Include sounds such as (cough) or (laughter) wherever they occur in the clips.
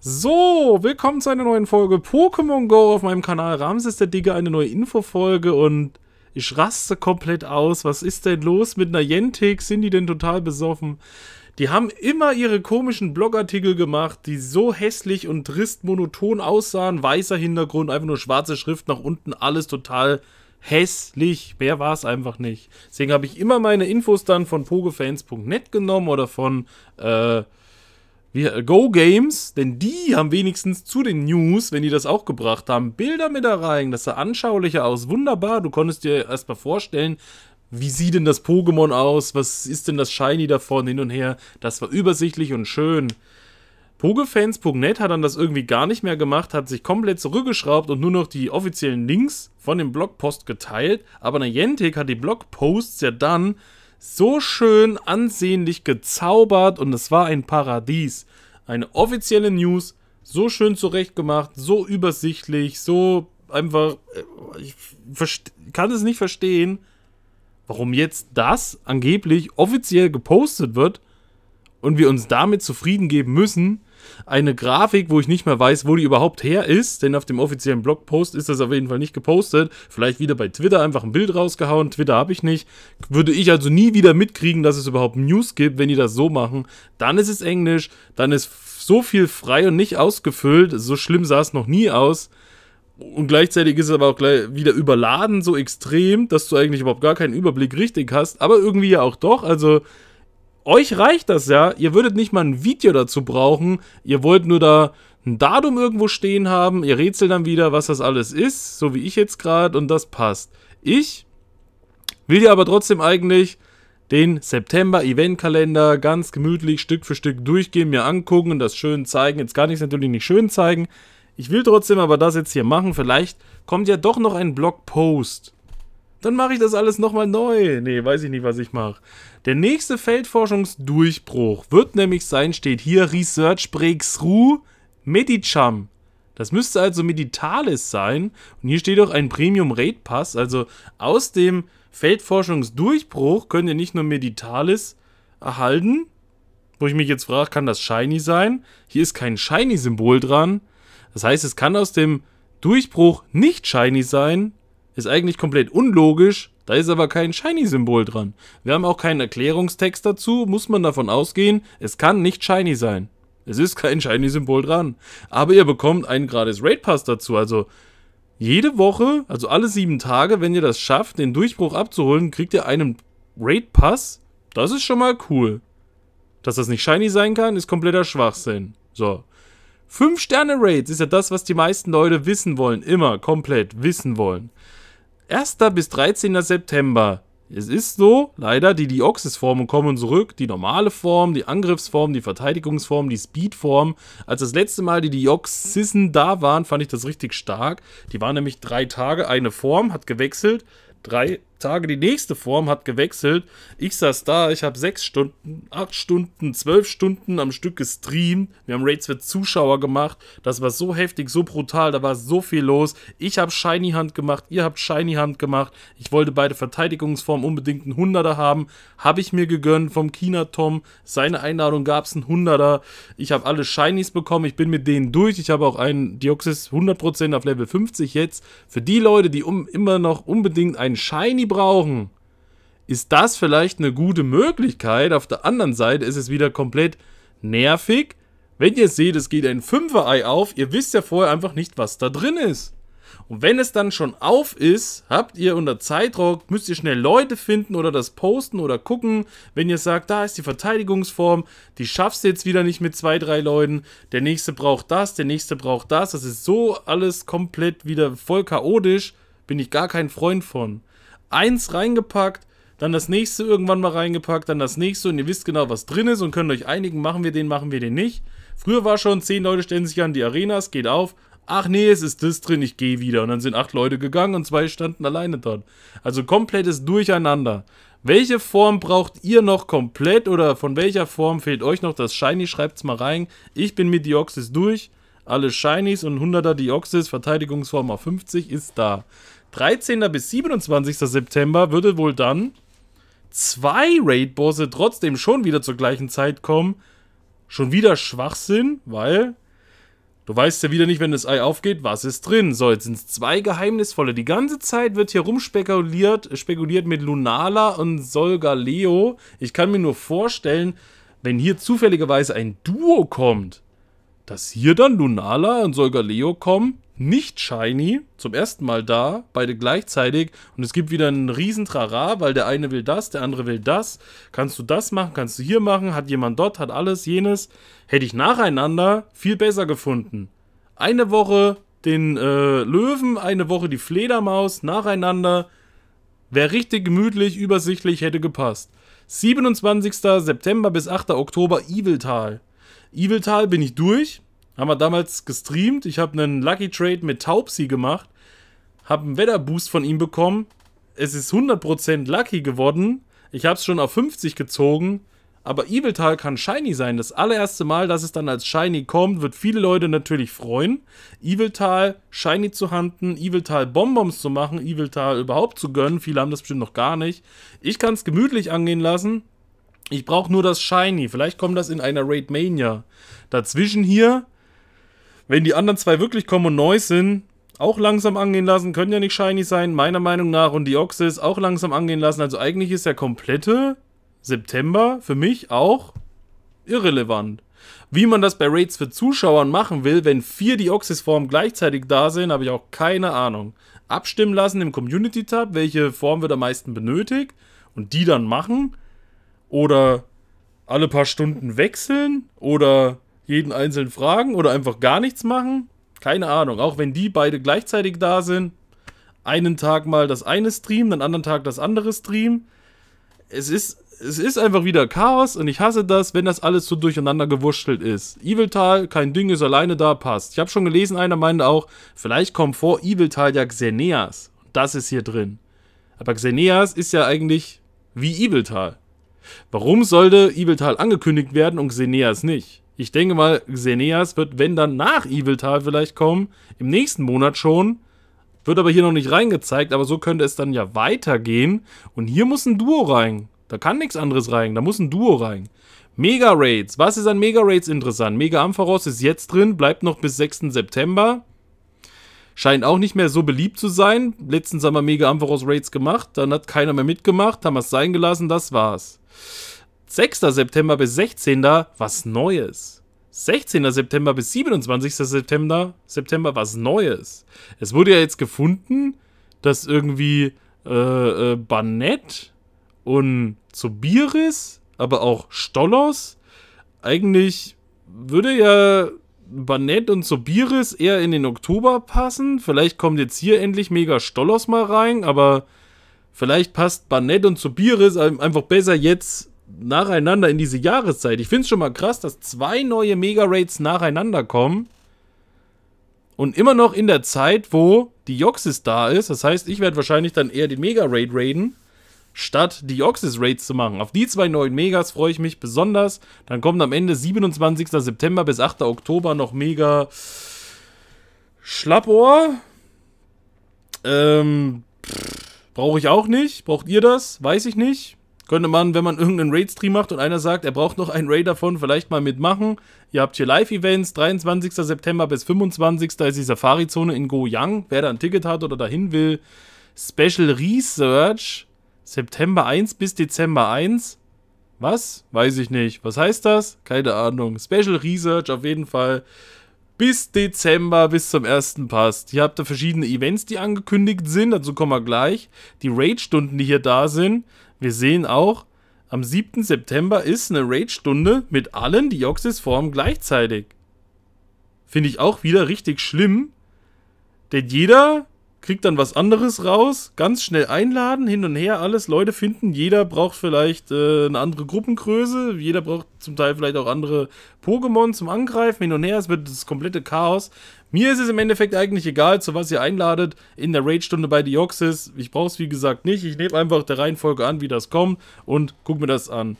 So, willkommen zu einer neuen Folge Pokémon Go auf meinem Kanal. Ramses der Digger, eine neue Infofolge und ich raste komplett aus. Was ist denn los mit Niantic? Sind die denn total besoffen? Die haben immer ihre komischen Blogartikel gemacht, die so hässlich und trist monoton aussahen. Weißer Hintergrund, einfach nur schwarze Schrift nach unten, alles total hässlich. Mehr war es einfach nicht. Deswegen habe ich immer meine Infos dann von pogefans.net genommen oder von, äh, wir, äh, Go Games, denn die haben wenigstens zu den News, wenn die das auch gebracht haben, Bilder mit da rein. Das sah anschaulicher aus. Wunderbar. Du konntest dir erstmal vorstellen, wie sieht denn das Pokémon aus? Was ist denn das Shiny davon? Hin und her. Das war übersichtlich und schön. Pogefans.net hat dann das irgendwie gar nicht mehr gemacht, hat sich komplett zurückgeschraubt und nur noch die offiziellen Links von dem Blogpost geteilt. Aber Niantic hat die Blogposts ja dann so schön ansehnlich gezaubert und es war ein Paradies. Eine offizielle News, so schön zurechtgemacht, so übersichtlich, so einfach. Äh, ich kann es nicht verstehen, warum jetzt das angeblich offiziell gepostet wird und wir uns damit zufrieden geben müssen, eine Grafik, wo ich nicht mehr weiß, wo die überhaupt her ist, denn auf dem offiziellen Blogpost ist das auf jeden Fall nicht gepostet. Vielleicht wieder bei Twitter einfach ein Bild rausgehauen. Twitter habe ich nicht. Würde ich also nie wieder mitkriegen, dass es überhaupt News gibt, wenn die das so machen. Dann ist es Englisch, dann ist so viel frei und nicht ausgefüllt. So schlimm sah es noch nie aus. Und gleichzeitig ist es aber auch gleich wieder überladen, so extrem, dass du eigentlich überhaupt gar keinen Überblick richtig hast. Aber irgendwie ja auch doch. Also euch reicht das ja. Ihr würdet nicht mal ein Video dazu brauchen. Ihr wollt nur da ein Datum irgendwo stehen haben. Ihr rätselt dann wieder, was das alles ist, so wie ich jetzt gerade, und das passt. Ich will dir aber trotzdem eigentlich den September-Eventkalender ganz gemütlich Stück für Stück durchgehen, mir angucken und das schön zeigen. Jetzt kann ich es natürlich nicht schön zeigen. Ich will trotzdem aber das jetzt hier machen. Vielleicht kommt ja doch noch ein Blogpost dann mache ich das alles nochmal neu. Nee, weiß ich nicht, was ich mache. Der nächste Feldforschungsdurchbruch wird nämlich sein, steht hier Research Breakthrough Medicham. Das müsste also Meditalis sein. Und hier steht auch ein Premium Raid Pass. Also aus dem Feldforschungsdurchbruch könnt ihr nicht nur Meditalis erhalten. Wo ich mich jetzt frage, kann das Shiny sein? Hier ist kein Shiny-Symbol dran. Das heißt, es kann aus dem Durchbruch nicht Shiny sein. Ist eigentlich komplett unlogisch, da ist aber kein Shiny-Symbol dran. Wir haben auch keinen Erklärungstext dazu, muss man davon ausgehen, es kann nicht Shiny sein. Es ist kein (laughs) Shiny-Symbol dran. Aber ihr bekommt einen gratis Raid Pass dazu, also jede Woche, also alle sieben Tage, wenn ihr das schafft, den Durchbruch abzuholen, kriegt ihr einen Raid Pass. Das ist schon mal cool. Dass das nicht shiny sein kann, ist kompletter Schwachsinn. So. 5 Sterne Raids ist ja das, was die meisten Leute wissen wollen, immer komplett wissen wollen. 1. bis 13. September. Es ist so, leider, die Dioxys-Formen kommen zurück. Die normale Form, die Angriffsform, die Verteidigungsform, die Speedform. Als das letzte Mal die Dioxyssen da waren, fand ich das richtig stark. Die waren nämlich drei Tage eine Form, hat gewechselt. Drei Tage die nächste Form hat gewechselt. Ich saß da, ich habe sechs Stunden, acht Stunden, zwölf Stunden am Stück gestreamt. Wir haben Raids für Zuschauer gemacht. Das war so heftig, so brutal, da war so viel los. Ich habe Shiny Hand gemacht, ihr habt Shiny Hand gemacht. Ich wollte beide Verteidigungsformen unbedingt einen Hunderter haben. Habe ich mir gegönnt vom China Tom. Seine Einladung gab es einen Hunderter. Ich habe alle Shinies bekommen. Ich bin mit denen durch. Ich habe auch einen Dioxis 100% auf Level 50 jetzt. Für die Leute, die um, immer noch unbedingt einen Shiny brauchen, ist das vielleicht eine gute Möglichkeit. Auf der anderen Seite ist es wieder komplett nervig, wenn ihr seht, es geht ein Fünfer-Ei auf, ihr wisst ja vorher einfach nicht, was da drin ist. Und wenn es dann schon auf ist, habt ihr unter Zeitdruck, müsst ihr schnell Leute finden oder das posten oder gucken. Wenn ihr sagt, da ist die Verteidigungsform, die schaffst du jetzt wieder nicht mit zwei, drei Leuten, der nächste braucht das, der nächste braucht das, das ist so alles komplett wieder voll chaotisch, bin ich gar kein Freund von eins reingepackt, dann das nächste irgendwann mal reingepackt, dann das nächste und ihr wisst genau, was drin ist und könnt euch einigen, machen wir den, machen wir den nicht. Früher war schon, zehn Leute stellen sich an die Arenas, geht auf, ach nee, es ist das drin, ich gehe wieder. Und dann sind acht Leute gegangen und zwei standen alleine dort. Also komplettes Durcheinander. Welche Form braucht ihr noch komplett oder von welcher Form fehlt euch noch das Shiny? Schreibt's mal rein. Ich bin mit Dioxys durch. Alle Shinies und 100er Dioxys, Verteidigungsform auf 50 ist da. 13. bis 27. September würde wohl dann zwei Raid-Bosse trotzdem schon wieder zur gleichen Zeit kommen. Schon wieder Schwachsinn, weil du weißt ja wieder nicht, wenn das Ei aufgeht, was ist drin. So, jetzt sind es zwei geheimnisvolle. Die ganze Zeit wird hier rumspekuliert äh, spekuliert mit Lunala und Solgaleo. Ich kann mir nur vorstellen, wenn hier zufälligerweise ein Duo kommt, dass hier dann Lunala und Solgaleo kommen nicht shiny, zum ersten Mal da, beide gleichzeitig und es gibt wieder einen riesen Trara, weil der eine will das, der andere will das. Kannst du das machen, kannst du hier machen, hat jemand dort, hat alles, jenes. Hätte ich nacheinander viel besser gefunden. Eine Woche den äh, Löwen, eine Woche die Fledermaus, nacheinander. Wäre richtig gemütlich, übersichtlich, hätte gepasst. 27. September bis 8. Oktober Eviltal. Eviltal bin ich durch. Haben wir damals gestreamt. Ich habe einen Lucky Trade mit Taubsi gemacht. Habe einen Wetterboost von ihm bekommen. Es ist 100% Lucky geworden. Ich habe es schon auf 50 gezogen. Aber Eviltal kann Shiny sein. Das allererste Mal, dass es dann als Shiny kommt, wird viele Leute natürlich freuen. Eviltal Shiny zu handen, Eviltal Bonbons zu machen, Eviltal überhaupt zu gönnen. Viele haben das bestimmt noch gar nicht. Ich kann es gemütlich angehen lassen. Ich brauche nur das Shiny. Vielleicht kommt das in einer Raid Mania. Dazwischen hier wenn die anderen zwei wirklich kommen und neu sind, auch langsam angehen lassen, können ja nicht shiny sein, meiner Meinung nach. Und die Oxys auch langsam angehen lassen. Also eigentlich ist der komplette September für mich auch irrelevant. Wie man das bei Raids für Zuschauern machen will, wenn vier Deoxys-Formen gleichzeitig da sind, habe ich auch keine Ahnung. Abstimmen lassen im Community-Tab, welche Form wird am meisten benötigt und die dann machen. Oder alle paar Stunden wechseln oder jeden einzeln fragen oder einfach gar nichts machen. Keine Ahnung. Auch wenn die beide gleichzeitig da sind, einen Tag mal das eine Stream, den anderen Tag das andere Stream. Es ist, es ist einfach wieder Chaos und ich hasse das, wenn das alles so durcheinander gewurschtelt ist. Eviltal, kein Ding ist alleine da, passt. Ich habe schon gelesen, einer meinte auch, vielleicht kommt vor Eviltal ja Xeneas. Das ist hier drin. Aber Xeneas ist ja eigentlich wie Eviltal. Warum sollte Eviltal angekündigt werden und Xeneas nicht? Ich denke mal, Xeneas wird, wenn dann nach Eviltal vielleicht kommen, im nächsten Monat schon. Wird aber hier noch nicht reingezeigt, aber so könnte es dann ja weitergehen. Und hier muss ein Duo rein. Da kann nichts anderes rein, da muss ein Duo rein. Mega Raids. Was ist an Mega Raids interessant? Mega Ampharos ist jetzt drin, bleibt noch bis 6. September. Scheint auch nicht mehr so beliebt zu sein. Letztens haben wir Mega Ampharos Raids gemacht, dann hat keiner mehr mitgemacht, haben wir es sein gelassen, das war's. 6. September bis 16. was Neues. 16. September bis 27. September, September was Neues. Es wurde ja jetzt gefunden, dass irgendwie äh, äh, Barnett und Zubiris, aber auch Stollos, eigentlich würde ja Banett und Zubiris eher in den Oktober passen. Vielleicht kommt jetzt hier endlich mega Stollos mal rein, aber vielleicht passt Banett und Zubiris einfach besser jetzt nacheinander in diese Jahreszeit. Ich finde es schon mal krass, dass zwei neue Mega-Raids nacheinander kommen. Und immer noch in der Zeit, wo die Yoxis da ist. Das heißt, ich werde wahrscheinlich dann eher den Mega-Raid raiden, statt die yoxis raids zu machen. Auf die zwei neuen Megas freue ich mich besonders. Dann kommt am Ende 27. September bis 8. Oktober noch Mega Schlappohr. Ähm, brauche ich auch nicht. Braucht ihr das? Weiß ich nicht. Könnte man, wenn man irgendeinen Raid-Stream macht und einer sagt, er braucht noch einen Raid davon, vielleicht mal mitmachen. Ihr habt hier Live-Events, 23. September bis 25. ist die Safari-Zone in Goyang. Wer da ein Ticket hat oder dahin will. Special Research, September 1 bis Dezember 1. Was? Weiß ich nicht. Was heißt das? Keine Ahnung. Special Research auf jeden Fall bis Dezember, bis zum ersten passt. Hier habt ihr verschiedene Events, die angekündigt sind, dazu kommen wir gleich. Die Raid-Stunden, die hier da sind, wir sehen auch, am 7. September ist eine Raid-Stunde mit allen Deoxys-Formen gleichzeitig. Finde ich auch wieder richtig schlimm. Denn jeder kriegt dann was anderes raus, ganz schnell einladen, hin und her, alles Leute finden. Jeder braucht vielleicht äh, eine andere Gruppengröße, jeder braucht zum Teil vielleicht auch andere Pokémon zum Angreifen, hin und her. Es wird das komplette Chaos. Mir ist es im Endeffekt eigentlich egal, zu was ihr einladet in der Raid-Stunde bei Deoxys. Ich brauche es wie gesagt nicht. Ich nehme einfach der Reihenfolge an, wie das kommt und gucke mir das an.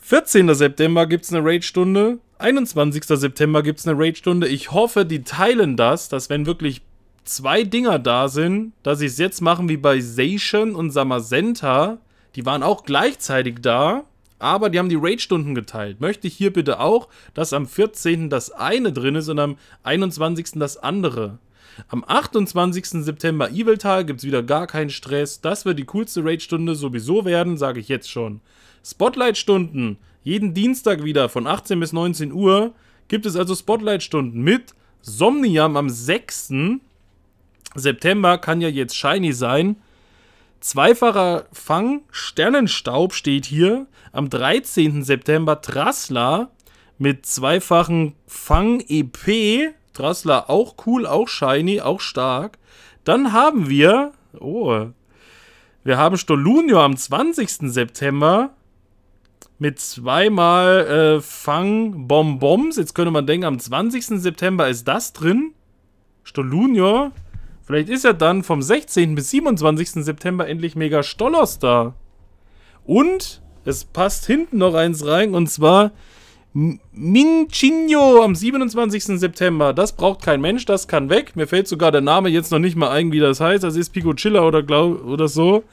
14. September gibt es eine Raid-Stunde. 21. September gibt es eine Raid-Stunde. Ich hoffe, die teilen das, dass wenn wirklich zwei Dinger da sind, dass sie es jetzt machen wie bei Zation und Samasenta. Die waren auch gleichzeitig da. Aber die haben die Raid-Stunden geteilt. Möchte ich hier bitte auch, dass am 14. das eine drin ist und am 21. das andere. Am 28. September Eviltal es wieder gar keinen Stress. Das wird die coolste Raid-Stunde sowieso werden, sage ich jetzt schon. Spotlight-Stunden. Jeden Dienstag wieder von 18 bis 19 Uhr gibt es also Spotlight-Stunden mit Somniam am 6. September kann ja jetzt shiny sein. Zweifacher Fang Sternenstaub steht hier am 13. September Trassler mit zweifachen Fang EP. Trassler auch cool, auch shiny, auch stark. Dann haben wir, oh, wir haben Stolunio am 20. September mit zweimal äh, Fang Bonbons. Jetzt könnte man denken, am 20. September ist das drin. Stolunio Vielleicht ist er dann vom 16. bis 27. September endlich Mega Stollers da. Und es passt hinten noch eins rein und zwar Minchinho am 27. September. Das braucht kein Mensch, das kann weg. Mir fällt sogar der Name jetzt noch nicht mal ein, wie das heißt. Das ist Picochilla oder, oder so.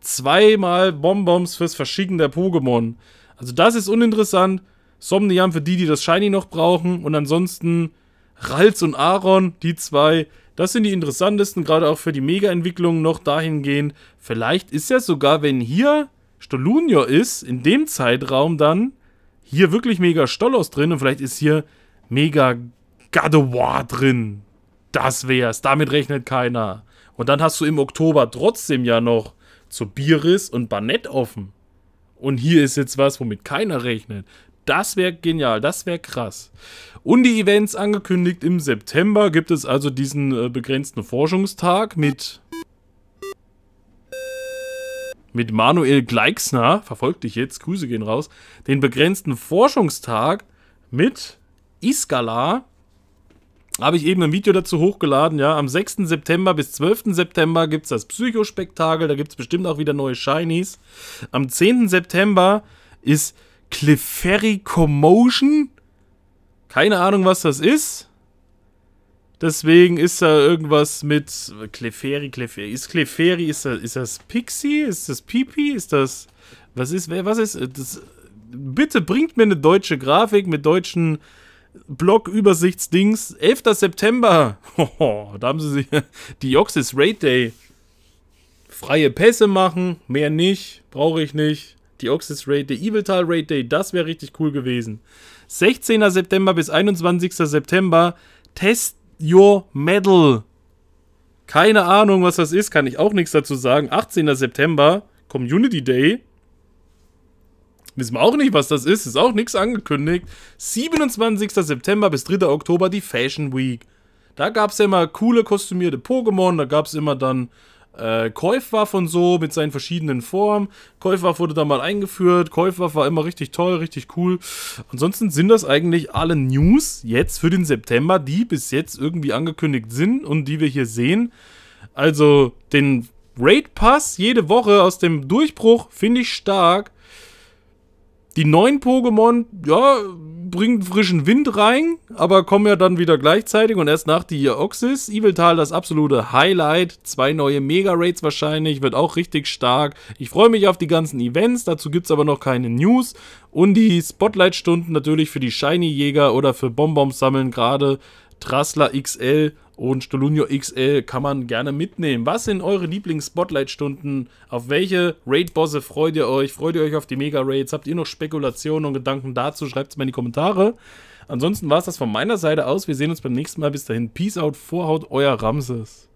Zweimal Bonbons fürs Verschicken der Pokémon. Also das ist uninteressant. Somniam für die, die das Shiny noch brauchen. Und ansonsten Ralz und Aaron, die zwei, das sind die interessantesten, gerade auch für die Mega-Entwicklungen noch dahingehend. Vielleicht ist ja sogar, wenn hier Stolunio ist, in dem Zeitraum dann hier wirklich mega Stolos drin und vielleicht ist hier mega Gadowar drin. Das wär's. Damit rechnet keiner. Und dann hast du im Oktober trotzdem ja noch zu Biris und Barnett offen. Und hier ist jetzt was, womit keiner rechnet. Das wäre genial, das wäre krass. Und die Events angekündigt im September gibt es also diesen äh, begrenzten Forschungstag mit mit Manuel Gleixner, verfolgt dich jetzt, Grüße gehen raus, den begrenzten Forschungstag mit Iskala. Habe ich eben ein Video dazu hochgeladen, ja. Am 6. September bis 12. September gibt es das Psychospektakel, da gibt es bestimmt auch wieder neue Shinies. Am 10. September ist Clefairy Commotion? Keine Ahnung, was das ist. Deswegen ist da irgendwas mit Clefairy, Clefairy. Ist Clefairy, ist das, ist das Pixie? Ist das Pipi? Ist das... Was ist, wer, was ist... Äh, das, bitte bringt mir eine deutsche Grafik mit deutschen Blog-Übersichtsdings. 11. September. (laughs) Hoho, da haben sie sich... (laughs) Dioxys Raid Day. Freie Pässe machen, mehr nicht, brauche ich nicht die Oxys Raid Day, Eviltal Raid Day, das wäre richtig cool gewesen. 16. September bis 21. September, Test Your Medal. Keine Ahnung, was das ist, kann ich auch nichts dazu sagen. 18. September, Community Day. Wissen wir auch nicht, was das ist, ist auch nichts angekündigt. 27. September bis 3. Oktober die Fashion Week. Da gab es ja immer coole kostümierte Pokémon, da gab es immer dann äh, Käuf war so mit seinen verschiedenen Formen. Käufwaff wurde da mal eingeführt. Käufwaff war immer richtig toll, richtig cool. Ansonsten sind das eigentlich alle News jetzt für den September, die bis jetzt irgendwie angekündigt sind und die wir hier sehen. Also den Raid Pass jede Woche aus dem Durchbruch finde ich stark. Die neuen Pokémon, ja, bringen frischen Wind rein, aber kommen ja dann wieder gleichzeitig und erst nach die Oxys. Eviltal das absolute Highlight. Zwei neue Mega-Raids wahrscheinlich, wird auch richtig stark. Ich freue mich auf die ganzen Events, dazu gibt es aber noch keine News. Und die Spotlight-Stunden natürlich für die Shiny-Jäger oder für Bonbons sammeln gerade. Trassler XL und Stalunio XL kann man gerne mitnehmen. Was sind eure Lieblings-Spotlight-Stunden? Auf welche Raid-Bosse freut ihr euch? Freut ihr euch auf die Mega-Raids? Habt ihr noch Spekulationen und Gedanken dazu? Schreibt es mir in die Kommentare. Ansonsten war es das von meiner Seite aus. Wir sehen uns beim nächsten Mal. Bis dahin. Peace out, Vorhaut, euer Ramses.